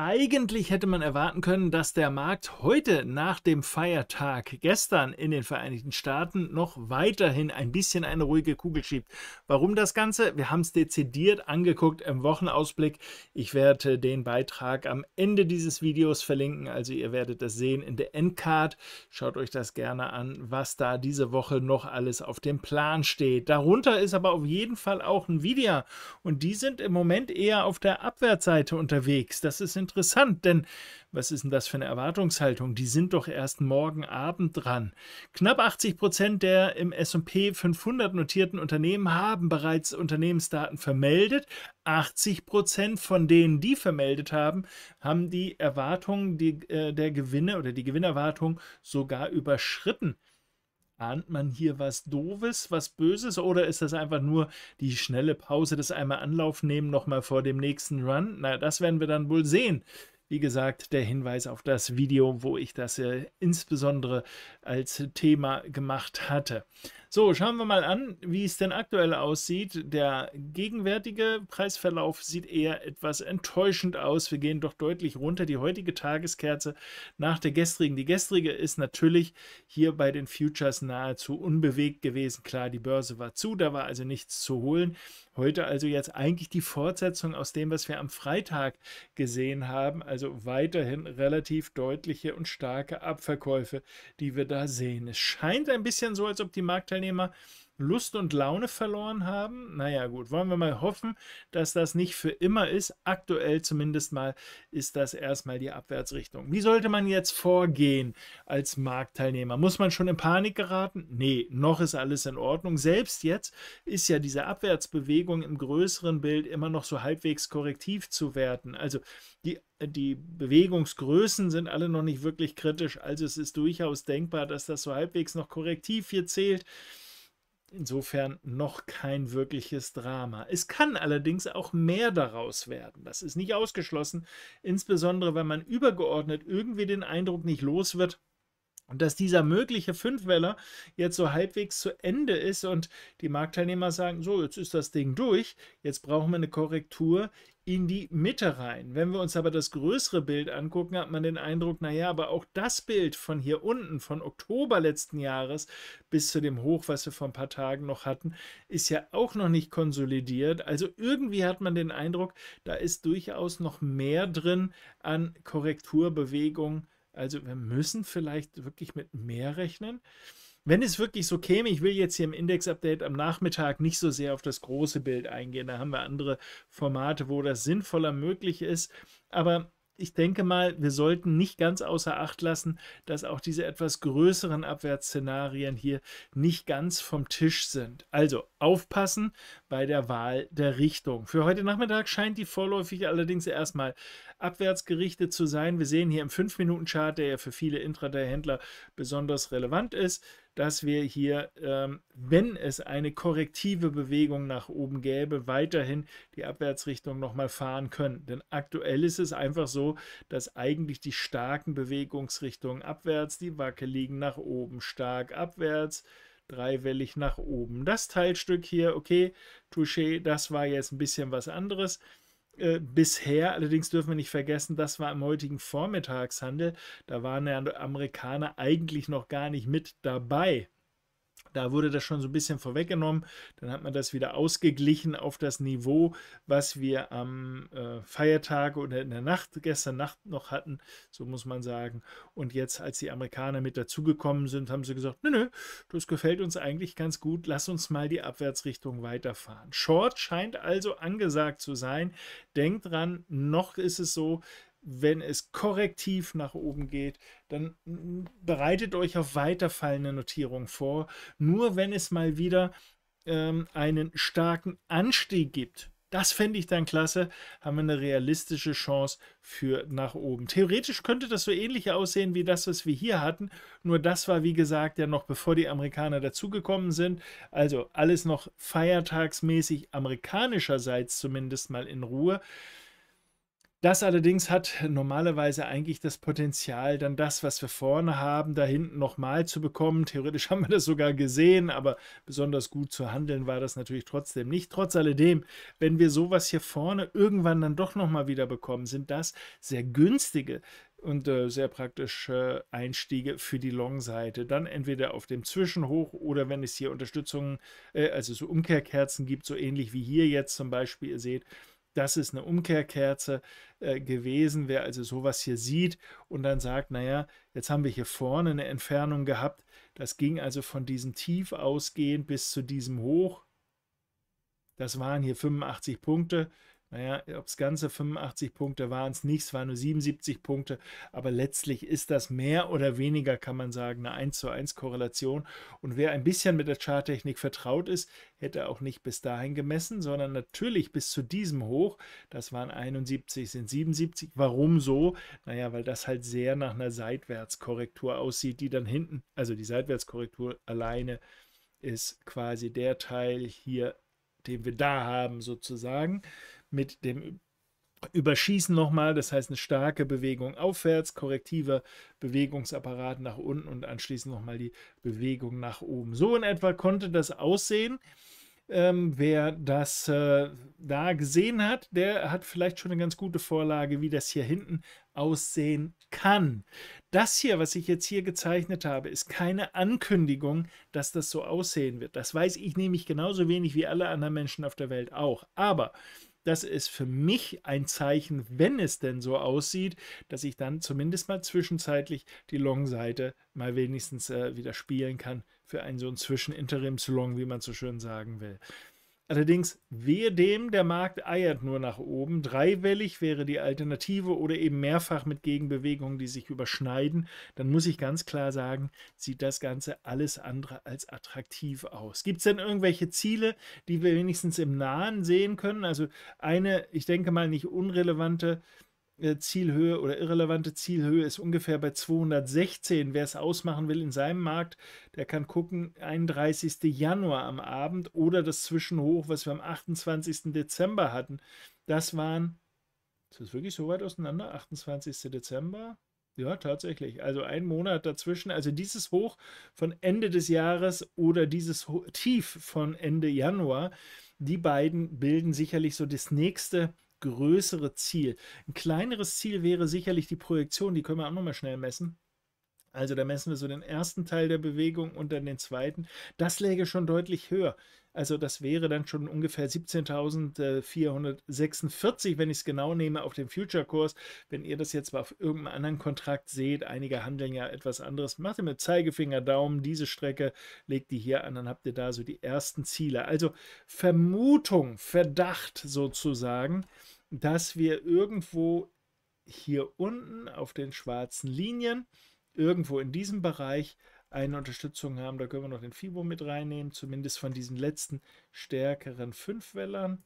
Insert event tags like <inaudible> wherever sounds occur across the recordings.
Eigentlich hätte man erwarten können, dass der Markt heute nach dem Feiertag gestern in den Vereinigten Staaten noch weiterhin ein bisschen eine ruhige Kugel schiebt. Warum das Ganze? Wir haben es dezidiert angeguckt im Wochenausblick. Ich werde den Beitrag am Ende dieses Videos verlinken, also ihr werdet das sehen in der Endcard. Schaut euch das gerne an, was da diese Woche noch alles auf dem Plan steht. Darunter ist aber auf jeden Fall auch Nvidia und die sind im Moment eher auf der Abwärtsseite unterwegs. Das ist in interessant, denn was ist denn das für eine Erwartungshaltung? Die sind doch erst morgen Abend dran. Knapp 80 Prozent der im SP 500 notierten Unternehmen haben bereits Unternehmensdaten vermeldet. 80 Prozent von denen, die vermeldet haben, haben die Erwartungen die, äh, der Gewinne oder die Gewinnerwartung sogar überschritten. Ahnt man hier was Doofes, was Böses oder ist das einfach nur die schnelle Pause, das einmal Anlauf nehmen, nochmal vor dem nächsten Run? Na, das werden wir dann wohl sehen. Wie gesagt, der Hinweis auf das Video, wo ich das äh, insbesondere als Thema gemacht hatte. So, schauen wir mal an, wie es denn aktuell aussieht. Der gegenwärtige Preisverlauf sieht eher etwas enttäuschend aus. Wir gehen doch deutlich runter. Die heutige Tageskerze nach der gestrigen. Die gestrige ist natürlich hier bei den Futures nahezu unbewegt gewesen. Klar, die Börse war zu, da war also nichts zu holen. Heute also jetzt eigentlich die Fortsetzung aus dem, was wir am Freitag gesehen haben. Also weiterhin relativ deutliche und starke Abverkäufe, die wir da sehen. Es scheint ein bisschen so, als ob die Marktteilnehmer Lust und Laune verloren haben. Naja gut, wollen wir mal hoffen, dass das nicht für immer ist. Aktuell zumindest mal ist das erstmal die Abwärtsrichtung. Wie sollte man jetzt vorgehen als Marktteilnehmer? Muss man schon in Panik geraten? Nee, noch ist alles in Ordnung. Selbst jetzt ist ja diese Abwärtsbewegung im größeren Bild immer noch so halbwegs korrektiv zu werten. Also die die Bewegungsgrößen sind alle noch nicht wirklich kritisch, also es ist durchaus denkbar, dass das so halbwegs noch korrektiv hier zählt. Insofern noch kein wirkliches Drama. Es kann allerdings auch mehr daraus werden. Das ist nicht ausgeschlossen, insbesondere wenn man übergeordnet irgendwie den Eindruck nicht los wird, dass dieser mögliche Fünfweller jetzt so halbwegs zu Ende ist und die Marktteilnehmer sagen, so, jetzt ist das Ding durch, jetzt brauchen wir eine Korrektur in die Mitte rein. Wenn wir uns aber das größere Bild angucken, hat man den Eindruck, naja, aber auch das Bild von hier unten, von Oktober letzten Jahres bis zu dem Hoch, was wir vor ein paar Tagen noch hatten, ist ja auch noch nicht konsolidiert. Also irgendwie hat man den Eindruck, da ist durchaus noch mehr drin an Korrekturbewegung. Also wir müssen vielleicht wirklich mit mehr rechnen wenn es wirklich so käme, ich will jetzt hier im Index-Update am Nachmittag nicht so sehr auf das große Bild eingehen. Da haben wir andere Formate, wo das sinnvoller möglich ist. Aber ich denke mal, wir sollten nicht ganz außer Acht lassen, dass auch diese etwas größeren Abwärtsszenarien hier nicht ganz vom Tisch sind. Also aufpassen bei der Wahl der Richtung. Für heute Nachmittag scheint die vorläufig allerdings erstmal abwärts gerichtet zu sein. Wir sehen hier im 5-Minuten-Chart, der ja für viele Intraday-Händler besonders relevant ist, dass wir hier, ähm, wenn es eine korrektive Bewegung nach oben gäbe, weiterhin die Abwärtsrichtung nochmal fahren können. Denn aktuell ist es einfach so, dass eigentlich die starken Bewegungsrichtungen abwärts, die Wacke liegen nach oben, stark abwärts, dreiwellig nach oben. Das Teilstück hier, okay, Touché, das war jetzt ein bisschen was anderes. Äh, bisher. Allerdings dürfen wir nicht vergessen, das war im heutigen Vormittagshandel. Da waren ja Amerikaner eigentlich noch gar nicht mit dabei. Da wurde das schon so ein bisschen vorweggenommen. Dann hat man das wieder ausgeglichen auf das Niveau, was wir am äh, Feiertag oder in der Nacht, gestern Nacht noch hatten, so muss man sagen. Und jetzt, als die Amerikaner mit dazugekommen sind, haben sie gesagt, nö, nö, das gefällt uns eigentlich ganz gut, lass uns mal die Abwärtsrichtung weiterfahren. Short scheint also angesagt zu sein. Denkt dran, noch ist es so, wenn es korrektiv nach oben geht, dann mm, bereitet euch auf weiterfallende Notierung vor. Nur wenn es mal wieder ähm, einen starken Anstieg gibt, das fände ich dann klasse, haben wir eine realistische Chance für nach oben. Theoretisch könnte das so ähnlich aussehen wie das, was wir hier hatten, nur das war, wie gesagt, ja noch bevor die Amerikaner dazugekommen sind. Also alles noch feiertagsmäßig amerikanischerseits zumindest mal in Ruhe. Das allerdings hat normalerweise eigentlich das Potenzial, dann das, was wir vorne haben, da hinten nochmal zu bekommen. Theoretisch <laughs> haben wir das sogar gesehen, aber besonders gut zu handeln war das natürlich trotzdem nicht. Trotz alledem, wenn wir sowas hier vorne irgendwann dann doch nochmal wieder bekommen, sind das sehr günstige und äh, sehr praktische Einstiege für die Long-Seite. Dann entweder auf dem Zwischenhoch oder wenn es hier Unterstützungen, äh, also so Umkehrkerzen gibt, so ähnlich wie hier jetzt zum Beispiel, ihr seht, das ist eine Umkehrkerze äh, gewesen. Wer also sowas hier sieht und dann sagt, naja, jetzt haben wir hier vorne eine Entfernung gehabt. Das ging also von diesem Tief ausgehend bis zu diesem Hoch. Das waren hier 85 Punkte. Naja, ob es ganze 85 Punkte waren es nicht, es waren nur 77 Punkte, aber letztlich ist das mehr oder weniger, kann man sagen, eine 1 zu 1 Korrelation. Und wer ein bisschen mit der Charttechnik vertraut ist, hätte auch nicht bis dahin gemessen, sondern natürlich bis zu diesem Hoch, das waren 71, sind 77. Warum so? Naja, weil das halt sehr nach einer Seitwärtskorrektur aussieht, die dann hinten, also die Seitwärtskorrektur alleine ist quasi der Teil hier, den wir da haben sozusagen mit dem Überschießen nochmal, das heißt eine starke Bewegung aufwärts, korrektiver Bewegungsapparat nach unten und anschließend nochmal die Bewegung nach oben. So in etwa konnte das aussehen. Ähm, wer das äh, da gesehen hat, der hat vielleicht schon eine ganz gute Vorlage, wie das hier hinten aussehen kann. Das hier, was ich jetzt hier gezeichnet habe, ist keine Ankündigung, dass das so aussehen wird. Das weiß ich nämlich genauso wenig wie alle anderen Menschen auf der Welt auch. Aber das ist für mich ein Zeichen, wenn es denn so aussieht, dass ich dann zumindest mal zwischenzeitlich die Long-Seite mal wenigstens äh, wieder spielen kann für einen so einen Zwischeninterims-Long, wie man so schön sagen will. Allerdings wehe dem, der Markt eiert nur nach oben. Dreiwellig wäre die Alternative oder eben mehrfach mit Gegenbewegungen, die sich überschneiden. Dann muss ich ganz klar sagen, sieht das Ganze alles andere als attraktiv aus. Gibt es denn irgendwelche Ziele, die wir wenigstens im Nahen sehen können? Also eine, ich denke mal, nicht unrelevante äh, äh, Zielhöhe oder irrelevante Zielhöhe ist ungefähr bei 216. Wer es ausmachen will in seinem Markt, der kann gucken, 31. Januar am Abend oder das Zwischenhoch, was wir am 28. Dezember hatten. Das waren, ist das wirklich so weit auseinander? 28. Dezember? Ja, tatsächlich. Also ein Monat dazwischen. Also dieses Hoch von Ende des Jahres oder dieses Tief von Ende Januar, die beiden bilden sicherlich so das nächste größere Ziel. Ein kleineres Ziel wäre sicherlich die Projektion, die können wir auch nochmal schnell messen. Also da messen wir so den ersten Teil der Bewegung und dann den zweiten. Das läge schon deutlich höher. Also das wäre dann schon ungefähr 17.446, wenn ich es genau nehme, auf dem Future-Kurs. Wenn ihr das jetzt mal auf irgendeinem anderen Kontrakt seht, einige handeln ja etwas anderes, macht ihr mit Zeigefinger, Daumen diese Strecke, legt die hier an, dann habt ihr da so die ersten Ziele. Also Vermutung, Verdacht sozusagen, dass wir irgendwo hier unten auf den schwarzen Linien irgendwo in diesem Bereich eine Unterstützung haben. Da können wir noch den Fibo mit reinnehmen, zumindest von diesen letzten stärkeren Fünfwellern.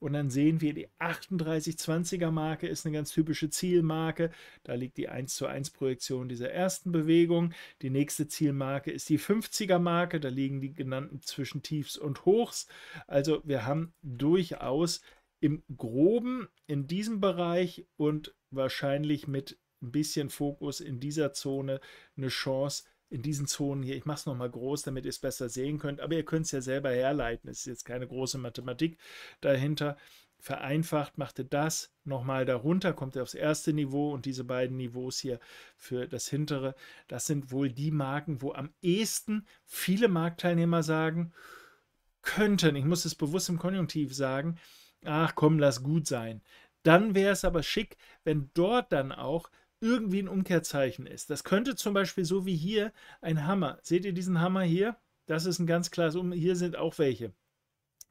Und dann sehen wir, die 3820er Marke ist eine ganz typische Zielmarke. Da liegt die 1 zu 1 Projektion dieser ersten Bewegung. Die nächste Zielmarke ist die 50er Marke. Da liegen die genannten Zwischentiefs und Hochs. Also wir haben durchaus im groben in diesem Bereich und wahrscheinlich mit ein bisschen Fokus in dieser Zone eine Chance, in diesen Zonen hier, ich mache es nochmal groß, damit ihr es besser sehen könnt, aber ihr könnt es ja selber herleiten, es ist jetzt keine große Mathematik dahinter. Vereinfacht macht ihr das nochmal darunter, kommt ihr aufs erste Niveau und diese beiden Niveaus hier für das hintere, das sind wohl die Marken, wo am ehesten viele Marktteilnehmer sagen, könnten, ich muss es bewusst im Konjunktiv sagen, ach komm, lass gut sein. Dann wäre es aber schick, wenn dort dann auch irgendwie ein Umkehrzeichen ist. Das könnte zum Beispiel so wie hier ein Hammer. Seht ihr diesen Hammer hier? Das ist ein ganz klares Um. Hier sind auch welche.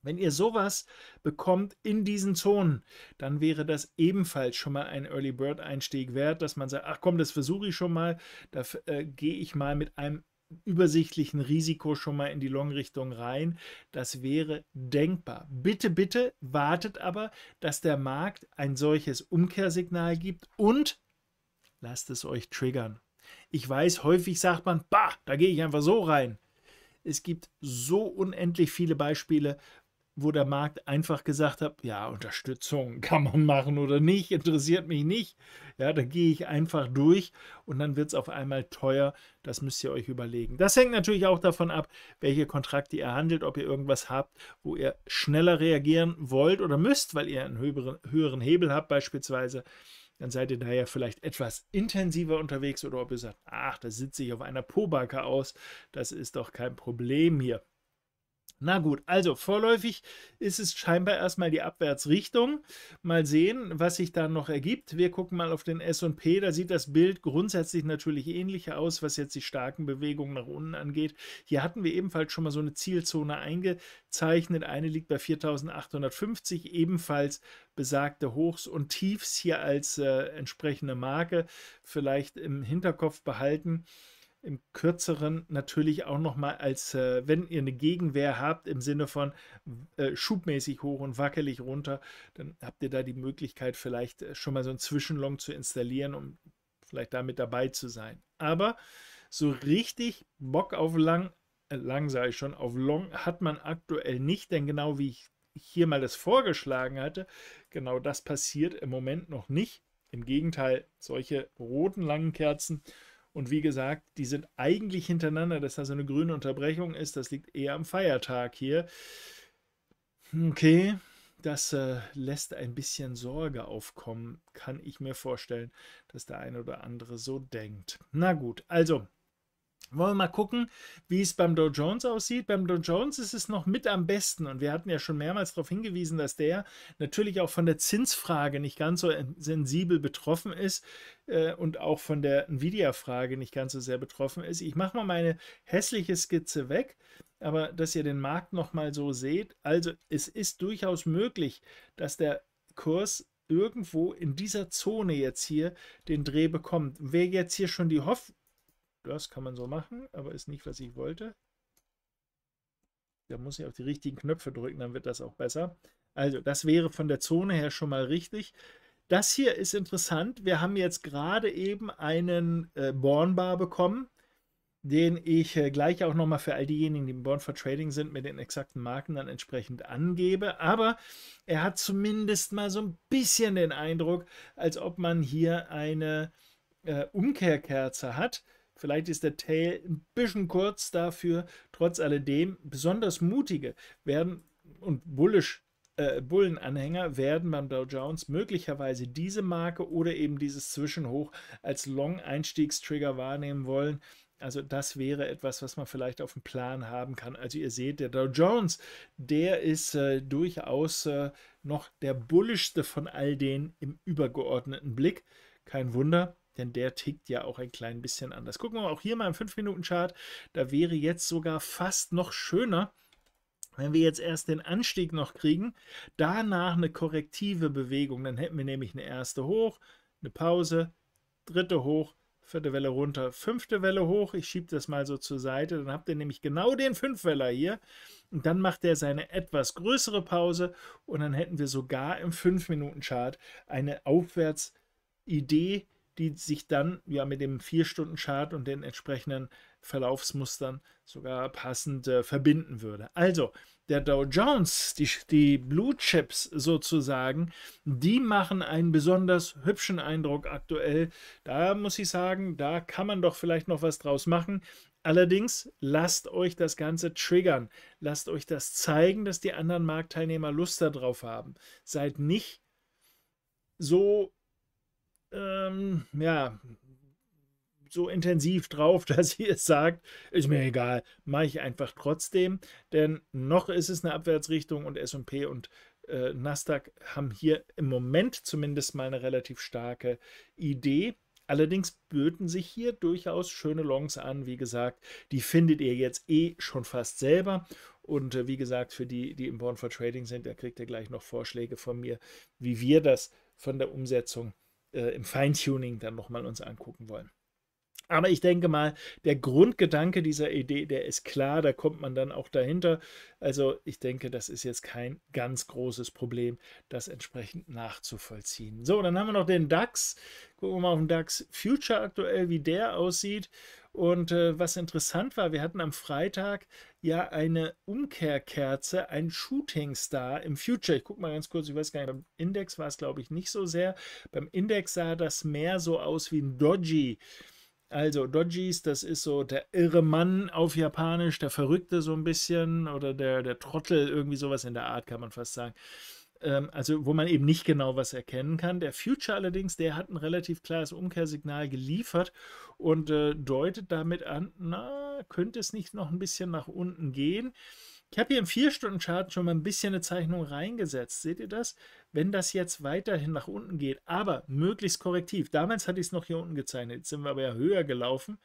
Wenn ihr sowas bekommt in diesen Zonen, dann wäre das ebenfalls schon mal ein Early Bird Einstieg wert, dass man sagt, ach komm, das versuche ich schon mal, da äh, gehe ich mal mit einem übersichtlichen Risiko schon mal in die Long-Richtung rein. Das wäre denkbar. Bitte, bitte wartet aber, dass der Markt ein solches Umkehrsignal gibt und Lasst es euch triggern. Ich weiß, häufig sagt man, bah, da gehe ich einfach so rein. Es gibt so unendlich viele Beispiele, wo der Markt einfach gesagt hat, ja, Unterstützung <laughs> kann man machen oder nicht, interessiert mich nicht. Ja, da gehe ich einfach durch und dann wird es auf einmal teuer. Das müsst ihr euch überlegen. Das hängt natürlich auch davon ab, welche Kontrakte ihr handelt, ob ihr irgendwas habt, wo ihr schneller reagieren wollt oder müsst, weil ihr einen höheren, höheren Hebel habt beispielsweise dann seid ihr da ja vielleicht etwas intensiver unterwegs oder ob ihr sagt, ach, da sitze ich auf einer Pobacke aus, das ist doch kein Problem hier. Na gut, also vorläufig ist es scheinbar erstmal die Abwärtsrichtung. Mal sehen, was sich da noch ergibt. Wir gucken mal auf den SP. Da sieht das Bild grundsätzlich natürlich ähnlicher aus, was jetzt die starken Bewegungen nach unten angeht. Hier hatten wir ebenfalls schon mal so eine Zielzone eingezeichnet. Eine liegt bei 4850, ebenfalls besagte Hochs und Tiefs hier als äh, entsprechende Marke. Vielleicht im Hinterkopf behalten im kürzeren natürlich auch nochmal als, äh, wenn ihr eine Gegenwehr habt, im Sinne von äh, schubmäßig hoch und wackelig runter, dann habt ihr da die Möglichkeit, vielleicht äh, schon mal so ein Zwischenlong zu installieren, um vielleicht damit dabei zu sein. Aber so richtig Bock auf lang, äh, lang sage ich schon, auf long hat man aktuell nicht, denn genau wie ich hier mal das vorgeschlagen hatte, genau das passiert im Moment noch nicht. Im Gegenteil, solche roten langen Kerzen und wie gesagt, die sind eigentlich hintereinander, dass da so eine grüne Unterbrechung ist. Das liegt eher am Feiertag hier. Okay, das äh, lässt ein bisschen Sorge aufkommen, kann ich mir vorstellen, dass der eine oder andere so denkt. Na gut, also wollen wir mal gucken, wie es beim Dow Jones aussieht. Beim Dow Jones ist es noch mit am besten und wir hatten ja schon mehrmals darauf hingewiesen, dass der natürlich auch von der Zinsfrage nicht ganz so sensibel betroffen ist äh, und auch von der Nvidia-Frage nicht ganz so sehr betroffen ist. Ich mache mal meine hässliche Skizze weg, aber dass ihr den Markt nochmal so seht. Also es ist durchaus möglich, dass der Kurs irgendwo in dieser Zone jetzt hier den Dreh bekommt. Wer jetzt hier schon die Hoffnung das kann man so machen, aber ist nicht, was ich wollte. Da muss ich auf die richtigen Knöpfe drücken, dann wird das auch besser. Also, das wäre von der Zone her schon mal richtig. Das hier ist interessant. Wir haben jetzt gerade eben einen äh, Bornbar bekommen, den ich äh, gleich auch nochmal für all diejenigen, die im Born for Trading sind, mit den exakten Marken dann entsprechend angebe. Aber er hat zumindest mal so ein bisschen den Eindruck, als ob man hier eine äh, Umkehrkerze hat. Vielleicht ist der Tail ein bisschen kurz dafür. Trotz alledem, besonders mutige werden und bullisch äh, Bullenanhänger werden beim Dow Jones möglicherweise diese Marke oder eben dieses Zwischenhoch als Long-Einstiegstrigger wahrnehmen wollen. Also das wäre etwas, was man vielleicht auf dem Plan haben kann. Also ihr seht, der Dow Jones, der ist äh, durchaus äh, noch der bullischste von all denen im übergeordneten Blick. Kein Wunder denn der tickt ja auch ein klein bisschen anders. Gucken wir auch hier mal im 5-Minuten-Chart. Da wäre jetzt sogar fast noch schöner, wenn wir jetzt erst den Anstieg noch kriegen, danach eine korrektive Bewegung. Dann hätten wir nämlich eine erste hoch, eine Pause, dritte hoch, vierte Welle runter, fünfte Welle hoch. Ich schiebe das mal so zur Seite. Dann habt ihr nämlich genau den Fünfweller hier. Und dann macht er seine etwas größere Pause. Und dann hätten wir sogar im 5-Minuten-Chart eine Aufwärtsidee die sich dann ja mit dem 4-Stunden-Chart und den entsprechenden Verlaufsmustern sogar passend äh, verbinden würde. Also, der Dow Jones, die, die Blue Chips sozusagen, die machen einen besonders hübschen Eindruck aktuell. Da muss ich sagen, da kann man doch vielleicht noch was draus machen. Allerdings lasst euch das Ganze triggern. Lasst euch das zeigen, dass die anderen Marktteilnehmer Lust darauf haben. Seid nicht so ähm, ja, so intensiv drauf, <laughs> dass ihr es sagt, ist mir egal, mache ich einfach trotzdem, denn noch ist es eine Abwärtsrichtung und S&P und äh, Nasdaq haben hier im Moment zumindest mal eine relativ starke Idee. Allerdings böten sich hier durchaus schöne Longs an, wie gesagt, die findet ihr jetzt eh schon fast selber und äh, wie gesagt, für die, die im Born for Trading sind, da kriegt ihr gleich noch Vorschläge von mir, wie wir das von der Umsetzung äh, im Feintuning dann nochmal uns angucken wollen. Aber ich denke mal, der Grundgedanke dieser Idee, der ist klar, da kommt man dann auch dahinter. Also ich denke, das ist jetzt kein ganz großes Problem, das entsprechend nachzuvollziehen. So, dann haben wir noch den DAX. Gucken wir mal auf den DAX Future aktuell, wie der aussieht. Und äh, was interessant war, wir hatten am Freitag ja eine Umkehrkerze, ein Shooting Star im Future. Ich gucke mal ganz kurz, ich weiß gar nicht, beim Index war es glaube ich nicht so sehr. Beim Index sah das mehr so aus wie ein Dodgy. Also Dodgies, das ist so der irre Mann auf Japanisch, der Verrückte so ein bisschen oder der, der Trottel, irgendwie sowas in der Art, kann man fast sagen ähm, also wo man eben nicht genau was erkennen kann. Der Future allerdings, der hat ein relativ klares Umkehrsignal geliefert und äh, deutet damit an, na, könnte es nicht noch ein bisschen nach unten gehen. Ich habe hier im 4-Stunden-Chart schon mal ein bisschen eine Zeichnung reingesetzt. Seht ihr das? Wenn das jetzt weiterhin nach unten geht, aber möglichst korrektiv. Damals hatte ich es noch hier unten gezeichnet, jetzt sind wir aber ja höher gelaufen.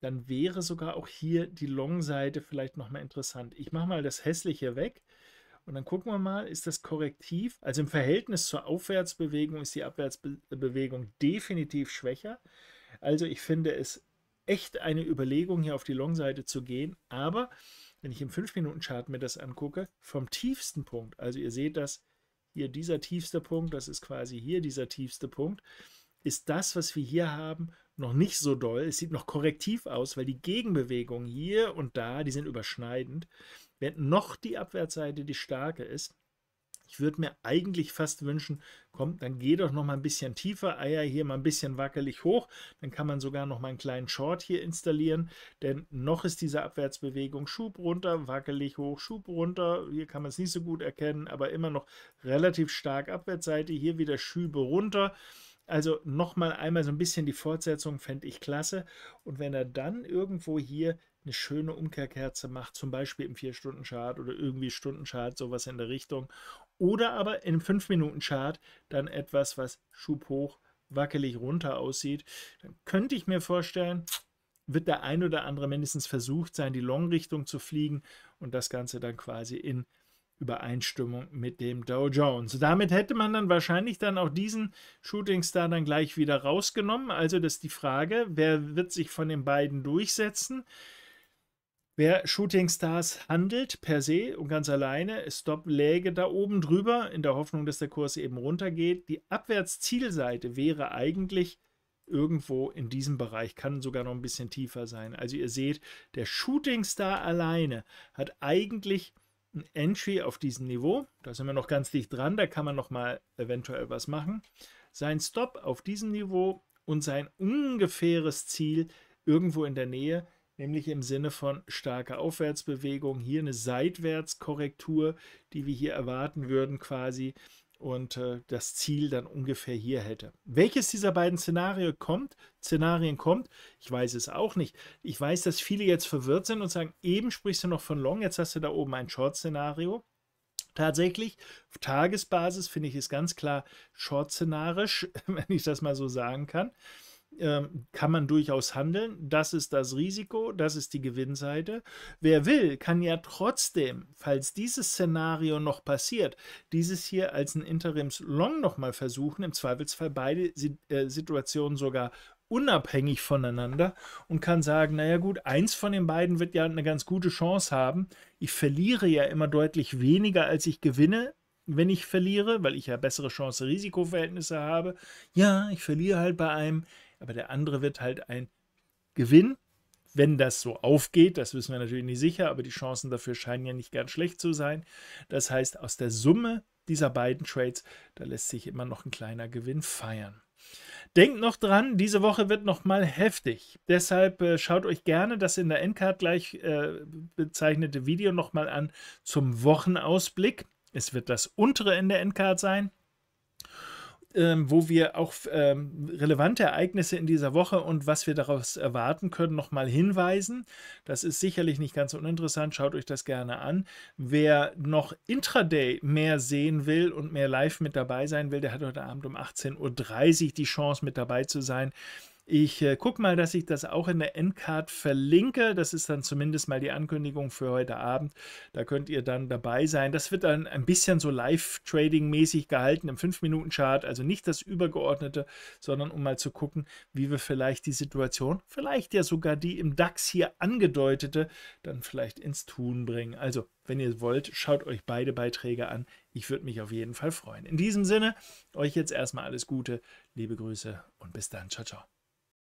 Dann wäre sogar auch hier die Long-Seite vielleicht nochmal interessant. Ich mache mal das Hässliche weg und dann gucken wir mal, ist das korrektiv? Also im Verhältnis zur Aufwärtsbewegung ist die Abwärtsbewegung definitiv schwächer. Also ich finde es echt eine Überlegung, hier auf die Long-Seite zu gehen. Aber wenn ich im 5-Minuten-Chart mir das angucke, vom tiefsten Punkt, also ihr seht das hier, dieser tiefste Punkt, das ist quasi hier dieser tiefste Punkt, ist das, was wir hier haben, noch nicht so doll. Es sieht noch korrektiv aus, weil die Gegenbewegungen hier und da, die sind überschneidend. Während noch die Abwärtsseite die starke ist. Ich würde mir eigentlich fast wünschen, komm, dann geh doch noch mal ein bisschen tiefer, Eier hier mal ein bisschen wackelig hoch, dann kann man sogar noch mal einen kleinen Short hier installieren, denn noch ist diese Abwärtsbewegung Schub runter, wackelig hoch, Schub runter, hier kann man es nicht so gut erkennen, aber immer noch relativ stark Abwärtsseite, hier wieder Schübe runter, also nochmal einmal so ein bisschen die Fortsetzung fände ich klasse. Und wenn er dann irgendwo hier eine schöne Umkehrkerze macht, zum Beispiel im 4-Stunden-Chart oder irgendwie Stunden-Chart, sowas in der Richtung. Oder aber im 5-Minuten-Chart dann etwas, was Schub hoch, wackelig runter aussieht. Dann könnte ich mir vorstellen, wird der ein oder andere mindestens versucht sein, die Long-Richtung zu fliegen und das Ganze dann quasi in Übereinstimmung mit dem Dow Jones. Damit hätte man dann wahrscheinlich dann auch diesen Shooting Star dann gleich wieder rausgenommen. Also das ist die Frage, wer wird sich von den beiden durchsetzen? Wer Shooting Stars handelt per se und ganz alleine, Stop läge da oben drüber, in der Hoffnung, dass der Kurs eben runtergeht. Die Abwärtszielseite wäre eigentlich irgendwo in diesem Bereich, kann sogar noch ein bisschen tiefer sein. Also ihr seht, der Shooting Star alleine hat eigentlich ein Entry auf diesem Niveau, da sind wir noch ganz dicht dran, da kann man noch mal eventuell was machen, sein Stop auf diesem Niveau und sein ungefähres Ziel irgendwo in der Nähe, nämlich im Sinne von starker Aufwärtsbewegung, hier eine Seitwärtskorrektur, die wir hier erwarten würden quasi und äh, das Ziel dann ungefähr hier hätte. Welches dieser beiden Szenarien kommt, Szenarien kommt, ich weiß es auch nicht. Ich weiß, dass viele jetzt verwirrt sind und sagen, eben sprichst du noch von Long, jetzt hast du da oben ein Short-Szenario. Tatsächlich, auf Tagesbasis finde ich es ganz klar short-szenarisch, <laughs> wenn ich das mal so sagen kann. Ähm, kann man durchaus handeln. Das ist das Risiko, das ist die Gewinnseite. Wer will, kann ja trotzdem, falls dieses Szenario noch passiert, dieses hier als ein Interims-Long nochmal versuchen, im Zweifelsfall beide äh, Situationen sogar unabhängig voneinander und kann sagen, naja gut, eins von den beiden wird ja eine ganz gute Chance haben. Ich verliere ja immer deutlich weniger, als ich gewinne, wenn ich verliere, weil ich ja bessere Chance-Risikoverhältnisse habe. Ja, ich verliere halt bei einem aber der andere wird halt ein Gewinn. Wenn das so aufgeht, das wissen wir natürlich nicht sicher, aber die Chancen dafür scheinen ja nicht ganz schlecht zu sein. Das heißt, aus der Summe dieser beiden Trades, da lässt sich immer noch ein kleiner Gewinn feiern. Denkt noch dran, diese Woche wird nochmal heftig. Deshalb äh, schaut euch gerne das in der Endcard gleich äh, bezeichnete Video nochmal an zum Wochenausblick. Es wird das untere Ende der Endcard sein ähm, wo wir auch ähm, relevante Ereignisse in dieser Woche und was wir daraus erwarten können, nochmal hinweisen. Das ist sicherlich nicht ganz uninteressant. Schaut euch das gerne an. Wer noch intraday mehr sehen will und mehr live mit dabei sein will, der hat heute Abend um 18.30 Uhr die Chance, mit dabei zu sein. Ich äh, gucke mal, dass ich das auch in der Endcard verlinke. Das ist dann zumindest mal die Ankündigung für heute Abend. Da könnt ihr dann dabei sein. Das wird dann ein bisschen so Live-Trading-mäßig gehalten im 5-Minuten-Chart. Also nicht das Übergeordnete, sondern um mal zu gucken, wie wir vielleicht die Situation, vielleicht ja sogar die im DAX hier angedeutete, dann vielleicht ins Tun bringen. Also, wenn ihr wollt, schaut euch beide Beiträge an. Ich würde mich auf jeden Fall freuen. In diesem Sinne, euch jetzt erstmal alles Gute, liebe Grüße und bis dann. Ciao, ciao.